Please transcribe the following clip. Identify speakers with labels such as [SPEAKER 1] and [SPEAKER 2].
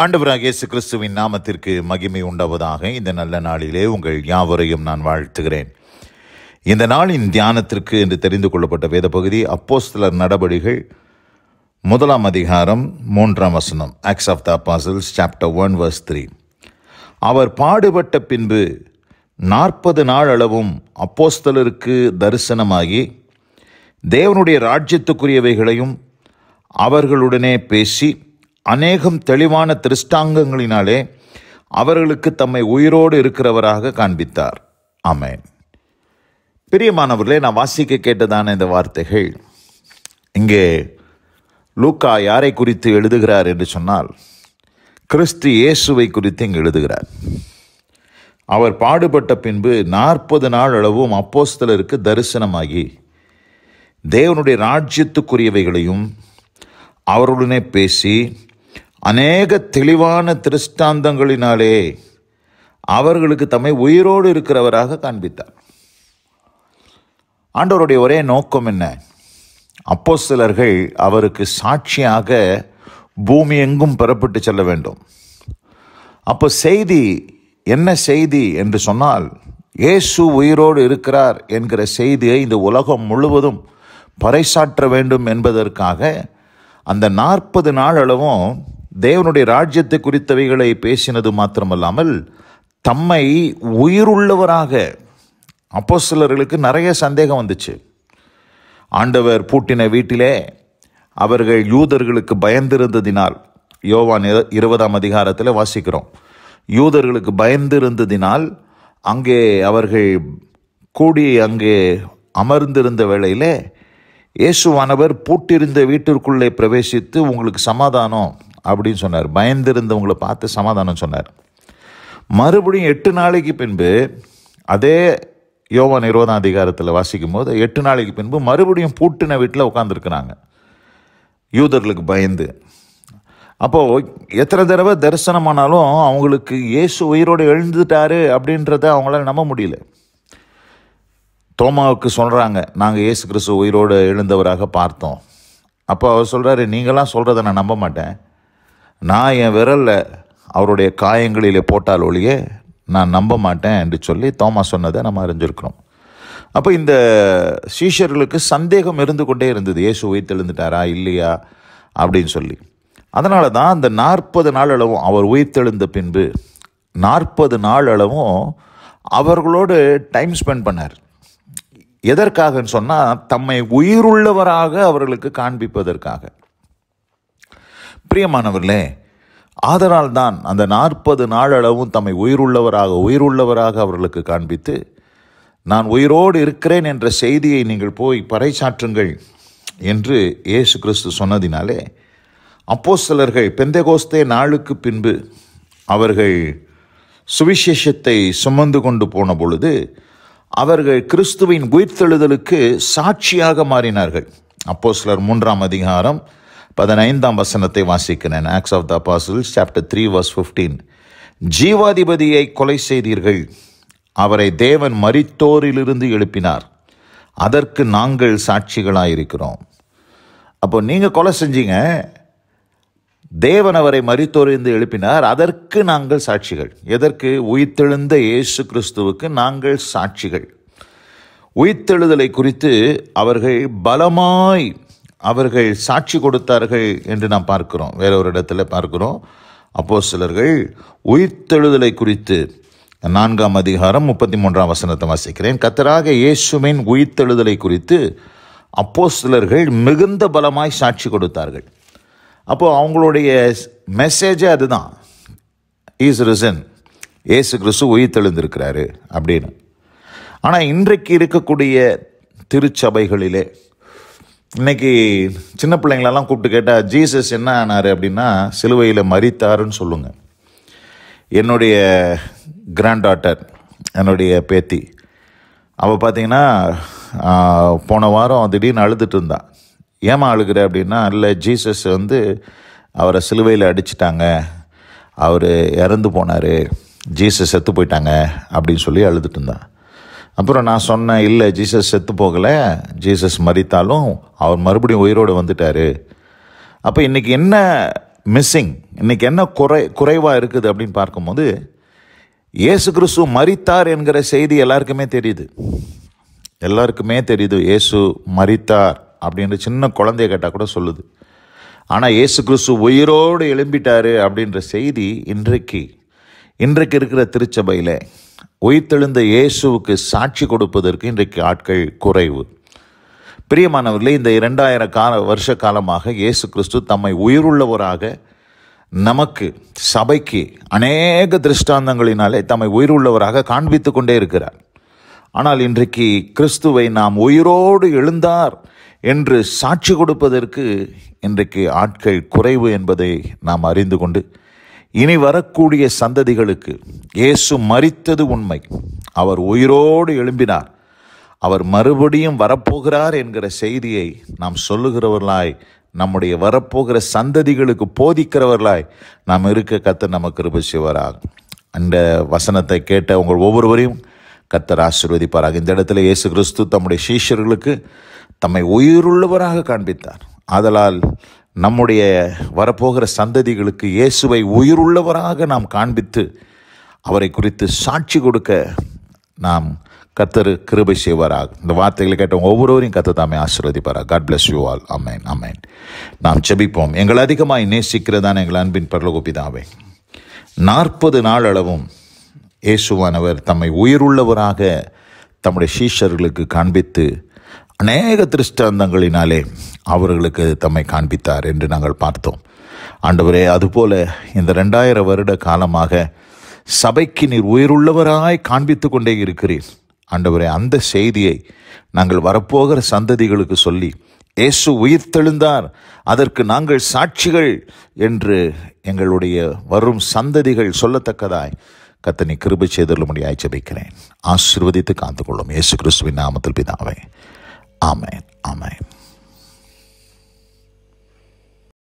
[SPEAKER 1] ஆண்டவராக இயேசு கிறிஸ்துவின் நாமத்திற்கு மகிமை உண்டாவதாக இந்த நல்ல நாளிலே உங்கள் யாவரையும் நான் வாழ்த்துகிறேன் இந்த நாளின் தியானத்திற்கு என்று தெரிந்து கொள்ளப்பட்ட வேத பகுதி அப்போஸ்தலர் நடபடிகள் முதலாம் அதிகாரம் மூன்றாம் வசனம் Acts of the apostles chapter one verse three அவர் பாடுபட்ட பின்பு நாற்பது நாள் அளவும் அப்போஸ்தலருக்கு தரிசனமாகி தேவனுடைய ராஜ்யத்துக்குரியவைகளையும் அவர்களுடனே பேசி அநேகம் தெளிவான திருஷ்டாங்கங்களினாலே அவர்களுக்கு தம்மை உயிரோடு இருக்கிறவராக காண்பித்தார் ஆமேன் பிரியமானவர்களே நான் வாசிக்க கேட்டதான இந்த வார்த்தைகள் இங்கே லூக்கா யாரை குறித்து எழுதுகிறார் என்று சொன்னால் கிறிஸ்து இயேசுவை குறித்து இங்கு எழுதுகிறார் அவர் பாடுபட்ட பின்பு நாற்பது நாள் அளவும் அப்போஸ்தலருக்கு தரிசனமாகி தேவனுடைய ராஜ்யத்துக்குரியவைகளையும் அவருடனே பேசி அநேக தெளிவான திருஷ்டாந்தங்களினாலே அவர்களுக்கு தம்மை உயிரோடு இருக்கிறவராக காண்பித்தார் ஆண்டவருடைய ஒரே நோக்கம் என்ன அப்போ சிலர்கள் அவருக்கு சாட்சியாக பூமி எங்கும் பெறப்பட்டு செல்ல வேண்டும் அப்போ செய்தி என்ன செய்தி என்று சொன்னால் இயேசு உயிரோடு இருக்கிறார் என்கிற செய்தியை இந்த உலகம் முழுவதும் பறைசாற்ற வேண்டும் என்பதற்காக அந்த நாற்பது நாள் அளவும் தேவனுடைய ராஜ்யத்தை குறித்தவைகளை பேசினது மாத்திரமல்லாமல் தம்மை உயிருள்ளவராக அப்போ சிலர்களுக்கு நிறைய சந்தேகம் வந்துச்சு ஆண்டவர் பூட்டின வீட்டிலே அவர்கள் யூதர்களுக்கு பயந்திருந்ததினால் யோவான் இருபதாம் அதிகாரத்தில் வாசிக்கிறோம் யூதர்களுக்கு பயந்திருந்ததினால் அங்கே அவர்கள் கூடி அங்கே அமர்ந்திருந்த வேளையில் இயேசுவானவர் பூட்டிருந்த வீட்டிற்குள்ளே பிரவேசித்து உங்களுக்கு சமாதானம் அப்படின்னு சொன்னார் பயந்திருந்தவங்களை பார்த்து சமாதானம் சொன்னார் மறுபடியும் எட்டு நாளைக்கு பின்பு அதே யோகா நிரோதம் அதிகாரத்தில் வாசிக்கும் போது எட்டு நாளைக்கு பின்பு மறுபடியும் பூட்டின வீட்டில் உட்காந்துருக்குறாங்க யூதர்களுக்கு பயந்து அப்போது எத்தனை தடவை தரிசனமானாலும் அவங்களுக்கு இயேசு உயிரோடு எழுந்துட்டாரு அப்படின்றத அவங்களால நம்ப முடியல தோமாவுக்கு சொல்கிறாங்க நாங்கள் இயேசு கிறிஸ்து உயிரோடு எழுந்தவராக பார்த்தோம் அப்போ அவர் சொல்கிறாரு நீங்களாம் சொல்கிறத நான் நம்ப மாட்டேன் நான் என் விரலில் அவருடைய காயங்களில் போட்டால் ஒழிய நான் நம்ப மாட்டேன் என்று சொல்லி தோமா சொன்னதை நம்ம அறிஞ்சிருக்கிறோம் அப்போ இந்த சீஷர்களுக்கு சந்தேகம் இருந்து கொண்டே இருந்தது இயேசு உயிர்த்தெழுந்துட்டாரா இல்லையா அப்படின்னு சொல்லி அதனால தான் அந்த நாற்பது நாள் அளவும் அவர் உயிர்த்தெழுந்த பின்பு நாற்பது நாள் அளவும் அவர்களோடு டைம் ஸ்பெண்ட் பண்ணார் எதற்காகன்னு சொன்னால் தம்மை உயிருள்ளவராக அவர்களுக்கு காண்பிப்பதற்காக பிரியமானவர்களே ஆதலால் தான் அந்த நாற்பது நாளளவும் தம்மை உயிருள்ளவராக உயிருள்ளவராக அவர்களுக்கு காண்பித்து நான் உயிரோடு இருக்கிறேன் என்ற செய்தியை நீங்கள் போய் பறைசாற்றுங்கள் என்று இயேசு கிறிஸ்து சொன்னதினாலே அப்போ சிலர்கள் பெந்தகோஸ்தே நாளுக்கு பின்பு அவர்கள் சுவிசேஷத்தை சுமந்து கொண்டு போன பொழுது அவர்கள் கிறிஸ்துவின் உயிர்த்தெழுதலுக்கு சாட்சியாக மாறினார்கள் அப்போ சிலர் மூன்றாம் அதிகாரம் பதினைந்தாம் வசனத்தை வாசிக்கிறேன் Acts of the apostles chapter three verse fifteen ஜீவாதிபதியை கொலை செய்தீர்கள் அவரை தேவன் மறித்தோரிலிருந்து எழுப்பினார் அதற்கு நாங்கள் சாட்சிகளாக இருக்கிறோம் அப்போ நீங்கள் கொலை செஞ்சீங்க தேவன் அவரை மறித்தோரிலிருந்து எழுப்பினார் அதற்கு நாங்கள் சாட்சிகள் எதற்கு உயிர்த்தெழுந்த இயேசு கிறிஸ்துவுக்கு நாங்கள் சாட்சிகள் உயிர்த்தெழுதலை குறித்து அவர்கள் பலமாய் அவர்கள் சாட்சி கொடுத்தார்கள் என்று நாம் பார்க்கிறோம் வேற ஒரு இடத்துல பார்க்கிறோம் அப்போ சிலர்கள் உயிர்த்தெழுதலை குறித்து நான்காம் அதிகாரம் முப்பத்தி மூன்றாம் வசனத்தை வாசிக்கிறேன் கத்தராக இயேசுவின் உயிர்த்தெழுதலை குறித்து அப்போ சிலர்கள் மிகுந்த பலமாய் சாட்சி கொடுத்தார்கள் அப்போது அவங்களுடைய மெசேஜே அதுதான் இஸ் ரிசன் ஏசு கிறிஸ்து உயிர்த்தெழுந்திருக்கிறாரு அப்படின்னு ஆனால் இன்றைக்கு இருக்கக்கூடிய திருச்சபைகளிலே இன்னைக்கு சின்ன பிள்ளைங்களெல்லாம் கூப்பிட்டு கேட்டால் ஜீசஸ் என்ன ஆனார் அப்படின்னா சிலுவையில் மறித்தாருன்னு சொல்லுங்க என்னுடைய கிராண்ட் டாட்டர் என்னுடைய பேத்தி அவள் பார்த்தீங்கன்னா போன வாரம் திடீர்னு அழுதுட்டு இருந்தான் ஏமா அழுகிற அப்படின்னா இல்லை ஜீசஸ் வந்து அவரை சிலுவையில் அடிச்சிட்டாங்க அவர் இறந்து போனார் ஜீசஸ் செத்து போயிட்டாங்க அப்படின்னு சொல்லி அழுதுட்டு இருந்தான் அப்புறம் நான் சொன்னேன் இல்லை ஜீசஸ் செத்து போகலை ஜீசஸ் மறித்தாலும் அவர் மறுபடியும் உயிரோடு வந்துட்டார் அப்போ இன்றைக்கி என்ன மிஸ்ஸிங் இன்றைக்கி என்ன குறை குறைவாக இருக்குது அப்படின்னு பார்க்கும்போது இயேசு கிறிஸ்து மறித்தார் என்கிற செய்தி எல்லாருக்குமே தெரியுது எல்லாருக்குமே தெரியுது இயேசு மறித்தார் அப்படின்ற சின்ன குழந்தைய கேட்டால் கூட சொல்லுது ஆனால் இயேசு கிறிஸ்து உயிரோடு எழும்பிட்டார் அப்படின்ற செய்தி இன்றைக்கு இன்றைக்கு இருக்கிற திருச்சபையில் உயிர்த்தெழுந்த இயேசுவுக்கு சாட்சி கொடுப்பதற்கு இன்றைக்கு ஆட்கள் குறைவு பிரியமானவர்களே இந்த இரண்டாயிரம் கால வருஷ காலமாக இயேசு கிறிஸ்து தம்மை உயிருள்ளவராக நமக்கு சபைக்கு அநேக திருஷ்டாந்தங்களினாலே தம்மை உயிருள்ளவராக காண்பித்து கொண்டே இருக்கிறார் ஆனால் இன்றைக்கு கிறிஸ்துவை நாம் உயிரோடு எழுந்தார் என்று சாட்சி கொடுப்பதற்கு இன்றைக்கு ஆட்கள் குறைவு என்பதை நாம் அறிந்து கொண்டு இனி வரக்கூடிய சந்ததிகளுக்கு இயேசு மறித்தது உண்மை அவர் உயிரோடு எழும்பினார் அவர் மறுபடியும் வரப்போகிறார் என்கிற செய்தியை நாம் சொல்லுகிறவர்களாய் நம்முடைய வரப்போகிற சந்ததிகளுக்கு போதிக்கிறவர்களாய் நாம் இருக்க கத்த நமக்கு கிருப அந்த வசனத்தை கேட்ட உங்கள் ஒவ்வொருவரையும் கத்தர் ஆசீர்வதிப்பாராக இந்த இடத்துல இயேசு கிறிஸ்து தம்முடைய சீஷர்களுக்கு தம்மை உயிருள்ளவராக காண்பித்தார் ஆதலால் நம்முடைய வரப்போகிற சந்ததிகளுக்கு இயேசுவை உயிருள்ளவராக நாம் காண்பித்து அவரை குறித்து சாட்சி கொடுக்க நாம் கத்தர் கிருபை செய்வாராக இந்த வார்த்தைகளை கேட்டவங்க ஒவ்வொருவரையும் கத்த தாமே ஆசீர்வதிப்பாரா God bless you all amen amen நாம் செபிப்போம் எங்கள் அதிகமாக நேசிக்கிறதான எங்கள் அன்பின் பரலகோபிதாவே நாற்பது நாள் அளவும் இயேசுவானவர் தம்மை உயிருள்ளவராக தம்முடைய சீஷர்களுக்கு காண்பித்து அநேக திருஷ்டாந்தங்களினாலே அவர்களுக்கு தம்மை காண்பித்தார் என்று நாங்கள் பார்த்தோம் ஆண்டவரே அதுபோல இந்த ரெண்டாயிரம் வருட காலமாக சபைக்கு நீர் உயிருள்ளவராய் காண்பித்து கொண்டே இருக்கிறீர் ஆண்டவரே அந்த செய்தியை நாங்கள் வரப்போகிற சந்ததிகளுக்கு சொல்லி இயேசு உயிர் தெழுந்தார் அதற்கு நாங்கள் சாட்சிகள் என்று எங்களுடைய வரும் சந்ததிகள் சொல்லத்தக்கதாய் கத்தனை கிருபை செய்தல் முடியாய் ஜபிக்கிறேன் ஆசிர்வதித்து காத்துக்கொள்ளும் இயேசு கிறிஸ்துவின் நாமத்தில் பிதாவே Amen. Amen.